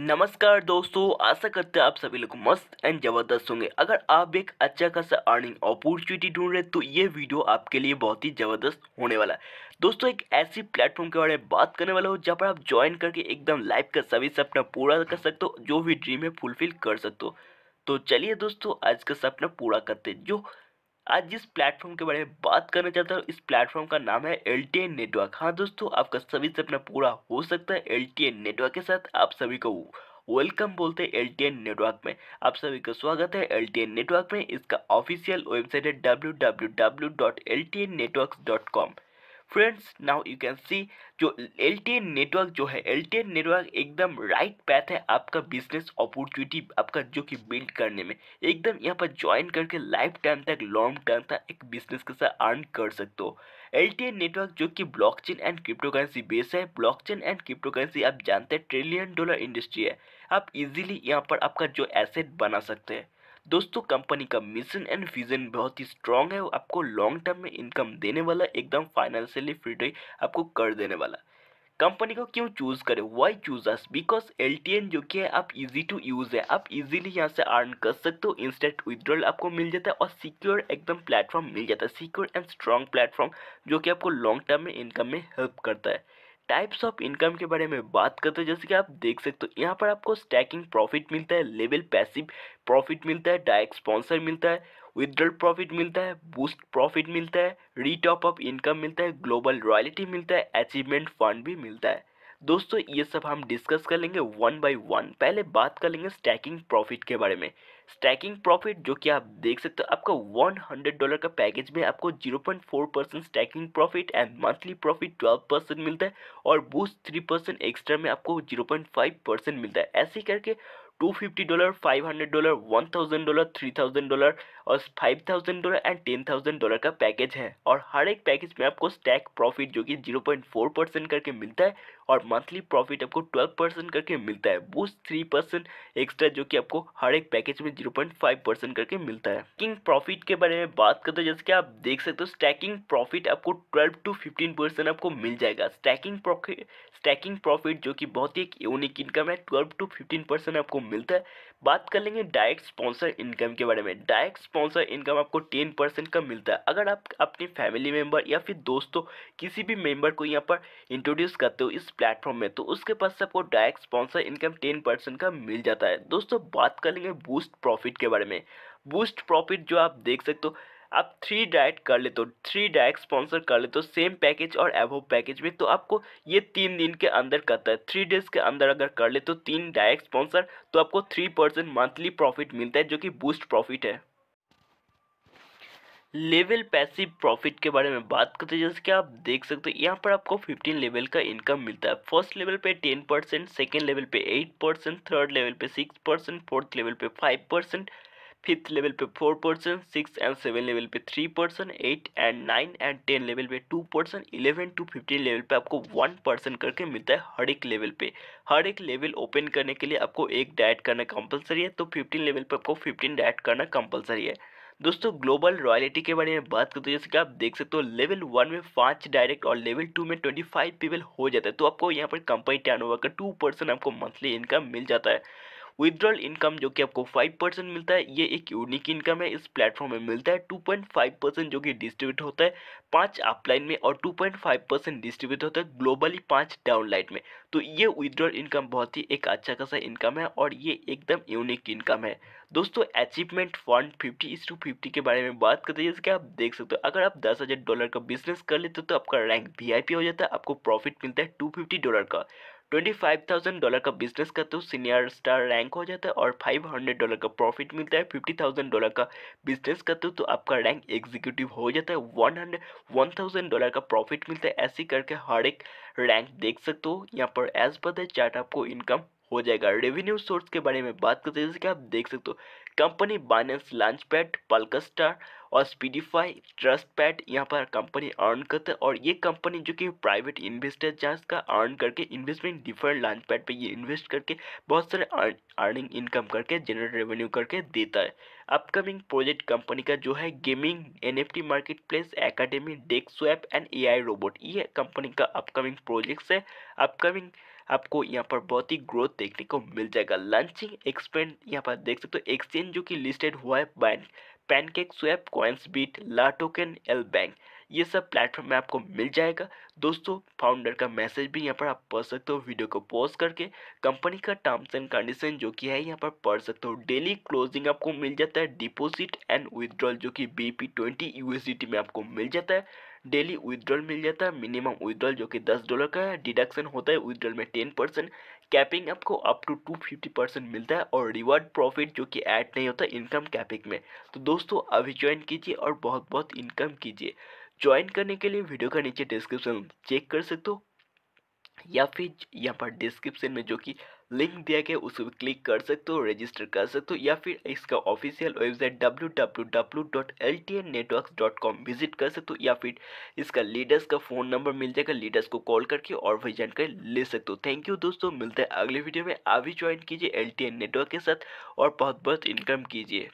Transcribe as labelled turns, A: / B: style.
A: नमस्कार दोस्तों आशा करते हैं आप सभी लोग मस्त एंड ज़बरदस्त होंगे अगर आप एक अच्छा खासा अर्निंग अपॉर्चुनिटी ढूंढ रहे हैं तो ये वीडियो आपके लिए बहुत ही ज़बरदस्त होने वाला है दोस्तों एक ऐसी प्लेटफॉर्म के बारे में बात करने वाला हो जहाँ पर आप ज्वाइन करके एकदम लाइफ का सभी सपना पूरा कर सकते हो जो भी ड्रीम है फुलफिल कर सकते हो तो चलिए दोस्तों आज का सपना पूरा करते जो आज जिस प्लेटफॉर्म के बारे में बात करना चाहता हूँ इस प्लेटफॉर्म का नाम है एल नेटवर्क हाँ दोस्तों आपका सभी सपना पूरा हो सकता है एल नेटवर्क के साथ आप सभी को वेलकम बोलते हैं एल नेटवर्क में आप सभी का स्वागत है एल नेटवर्क में इसका ऑफिशियल वेबसाइट है W W W dot dot L T network com friends now you can see जो एल नेटवर्क जो है एल नेटवर्क एकदम राइट पैथ है आपका बिजनेस अपॉर्चुनिटी आपका जो कि बिल्ड करने में एकदम यहाँ पर ज्वाइन करके लाइफ टाइम तक लॉन्ग टर्म तक एक बिजनेस के साथ अर्न कर सकते हो एल नेटवर्क जो कि blockchain and crypto currency based है ब्लॉकचेन एंड क्रिप्टो करेंसी आप जानते हैं ट्रिलियन डॉलर इंडस्ट्री है आप इजीली यहाँ पर आपका जो एसेट बना सकते हैं दोस्तों कंपनी का मिशन एंड विजन बहुत ही स्ट्रांग है आपको लॉन्ग टर्म में इनकम देने वाला एकदम फाइनेंशियली फ्रीडम आपको कर देने वाला कंपनी को क्यों चूज करें why choose us because L जो कि है आप इजी टू यूज है आप इजीली यहाँ से अर्न कर सकते हो इंस्टेंट विद्रॉल आपको मिल जाता है और सिक्योर एकदम प्लेटफॉर्म मिल जाता है सिक्योर एंड स्ट्रॉन्ग प्लेटफॉर्म जो कि आपको लॉन्ग टर्म में इनकम में हेल्प करता है टाइप्स ऑफ इनकम के बारे में बात करते हो जैसे कि आप देख सकते हो यहाँ पर आपको स्टैकिंग प्रॉफिट मिलता है लेवल पैसिव प्रॉफिट मिलता है डायरेक्ट स्पॉन्सर मिलता है विदड्रल प्रॉफिट मिलता है बूस्ट प्रॉफिट मिलता है रीटॉप अप इनकम मिलता है ग्लोबल रॉयल्टी मिलता है अचीवमेंट फंड भी मिलता है दोस्तों ये सब हम डिस्कस कर लेंगे वन बाई वन पहले बात कर लेंगे स्टैकिंग प्रॉफिट के बारे में स्टैकिंग प्रॉफिट जो कि आप देख सकते हो आपका 100 डॉलर का पैकेज में आपको 0.4 percent staking profit and monthly profit 12 percent मिलता है और बूस्ट 3 परसेंट एक्स्ट्रा में आपको 0.5 परसेंट मिलता है ऐसे करके two fifty dollar five hundred dollar one thousand dollar three thousand dollar और five thousand dollar and ten thousand dollar का पैकेज है और हर एक पैकेज में आपको स्टैक प्रॉफिट जो कि जीरो पॉइंट फोर परसेंट करके मिलता है और मंथली प्रॉफिट आपको ट्वेल्व परसेंट करके मिलता है बूस्ट थ्री परसेंट एक्स्ट्रा जो कि आपको हर एक पैकेज में जीरो पॉइंट फाइव परसेंट करके मिलता है किंग प्रॉफिट के बारे में बात करते हैं जैसे कि आप देख सकते हो स्टैकिंग प्रॉफिट आपको ट्वेल्व टू फिफ्टीन परसेंट आपको मिल जाएगा स्टैकिंग स्टैकिंग प्रॉफिट जो कि बहुत ही एक यूनिक इनकम है ट्वेल्व टू फिफ्टीन परसेंट आपको मिलता है बात कर लेंगे डायरेक्ट स्पॉन्सर इनकम के बारे में डायरेक्ट स्पॉन्सर इनकम आपको टेन परसेंट का मिलता है अगर आप अपनी फैमिली मेम्बर या फिर दोस्तों किसी भी मेम्बर को यहाँ पर इंट्रोड्यूस करते हो इस प्लेटफॉर्म में तो उसके पास से आपको direct sponsor income ten percent का मिल जाता है दोस्तों बात कर लेंगे बूस्ट प्रॉफिट के बारे में बूस्ट प्रॉफिट जो आप देख सकते हो आप थ्री डाइट कर लेते हो थ्री डाइट स्पॉन्सर कर लेते हो सेम पैकेज और एवो पैकेज में तो आपको ये तीन दिन के अंदर करता है थ्री डेज के अंदर अगर कर ले तो तीन डायरेक्ट स्पॉन्सर तो आपको थ्री परसेंट मंथली प्रॉफिट मिलता है जो कि बूस्ट प्रॉफिट है लेवल पैसिव प्रॉफिट के बारे में बात करते हैं जैसे कि आप देख सकते हो यहाँ पर आपको 15 लेवल का इनकम मिलता है फर्स्ट लेवल पे 10 परसेंट सेकेंड लेवल पे 8 परसेंट थर्ड लेवल पे 6 परसेंट फोर्थ लेवल पे 5 परसेंट फिफ्थ लेवल पे four percent six and seven level पे three percent eight and nine and ten level पे two percent eleven to fifteen level पे आपको one percent करके मिलता है हर एक लेवल पे हर एक लेवल ओपन करने के लिए आपको एक डाइट करना कंपलसरी है तो फिफ्टीन लेवल पे आपको फिफ्टीन डाइट करना कंपलसरी है दोस्तों ग्लोबल रॉयलिटी के बारे में बात करते हैं जैसे कि आप देख सकते हो लेवल वन में पाँच डायरेक्ट और लेवल टू में ट्वेंटी फाइव पीपल हो जाता है तो आपको यहाँ पर कंपनी टर्न ओवर का टू परसेंट आपको मंथली इनकम मिल जाता है विदड्रॉल इनकम जो कि आपको 5% मिलता है ये एक यूनिक इनकम है इस प्लेटफॉर्म में मिलता है 2.5% जो कि डिस्ट्रीब्यूट होता है पांच अपलाइन में और 2.5% डिस्ट्रीब्यूट होता है ग्लोबली पांच डाउनलाइन में तो ये विदड्रॉल इनकम बहुत ही एक अच्छा खासा इनकम है और ये एकदम यूनिक इनकम है दोस्तों अचीवमेंट फंड फिफ्टी इस टू फिफ्टी के बारे में बात करते हैं जैसे कि आप देख सकते हो अगर आप दस हज़ार डॉलर का बिजनेस कर लेते हो तो आपका रैंक वी हो जाता है आपको प्रॉफिट मिलता है टू फिफ्टी डॉलर का ट्वेंटी फाइव थाउजेंड डॉलर का बिजनेस का तो सीनियर स्टार रैंक हो जाता है और फाइव हंड्रेड डॉलर का प्रॉफिट मिलता है फिफ्टी थाउजेंड डॉलर का बिजनेस का तो, तो आपका रैंक एग्जीक्यूटिव हो जाता है one hundred one thousand dollar का प्रॉफिट मिलता है ऐसे करके हर एक रैंक देख सकते हो यहाँ पर एज पर चार्ट आपको इनकम हो जाएगा रेवेन्यू सोर्स के बारे में बात करते हैं जैसे कि आप देख सकते हो कंपनी बाइनेंस लॉन्च पैड पल्का स्टार और स्पीडीफाई ट्रस्ट पैड यहाँ पर कंपनी अर्न करते हैं और ये कंपनी जो कि प्राइवेट इन्वेस्टर जहाँ का अर्न करके इन्वेस्टमेंट डिफरेंट लॉन्च पैड पर ये इन्वेस्ट करके बहुत सारे अर्निंग इनकम करके जनरेट रेवेन्यू करके देता है अपकमिंग प्रोजेक्ट कंपनी का जो है gaming NFT market place academy desk swap and AI robot ये कंपनी का अपकमिंग प्रोजेक्ट्स है अपकमिंग आपको यहाँ पर बहुत ही ग्रोथ देखने को मिल जाएगा लॉन्चिंग एक्सपेंड यहाँ पर देख सकते हो तो एक्सचेंज जो कि लिस्टेड हुआ है bank pancake swap Coinsbit LATOKEN LBank ये सब प्लेटफॉर्म में आपको मिल जाएगा दोस्तों फाउंडर का मैसेज भी यहाँ पर आप पढ़ सकते हो वीडियो को पॉज करके कंपनी का टर्म्स एंड कंडीशन जो कि है यहाँ पर पढ़ सकते हो डेली क्लोजिंग आपको मिल जाता है डिपॉजिट एंड विदड्रॉल जो कि बी पी ट्वेंटी टी में आपको मिल जाता है डेली विदड्रॉल मिल जाता है मिनिमम विदड्रॉल जो कि दस डॉलर का है डिडक्शन होता है विदड्रॉल में टेन परसेंट कैपिंग आपको up to two fifty percent मिलता है और रिवार्ड प्रॉफिट जो कि ऐड नहीं होता इनकम कैपिंग में तो दोस्तों अभी ज्वाइन कीजिए और बहुत बहुत इनकम कीजिए ज्वाइन करने के लिए वीडियो का नीचे डिस्क्रिप्शन चेक कर सकते हो या फिर यहाँ पर डिस्क्रिप्शन में जो कि लिंक दिया गया उस पर क्लिक कर सकते हो रजिस्टर कर सकते हो या फिर इसका ऑफिशियल वेबसाइट कॉम विजिट कर सकते हो या फिर इसका लीडर्स का फ़ोन नंबर मिल जाएगा लीडर्स को कॉल करके और वही जानकारी ले सकते हो थैंक यू दोस्तों मिलते हैं अगले वीडियो में आप भी ज्वाइन कीजिए एल नेटवर्क के साथ और बहुत बहुत इनकम कीजिए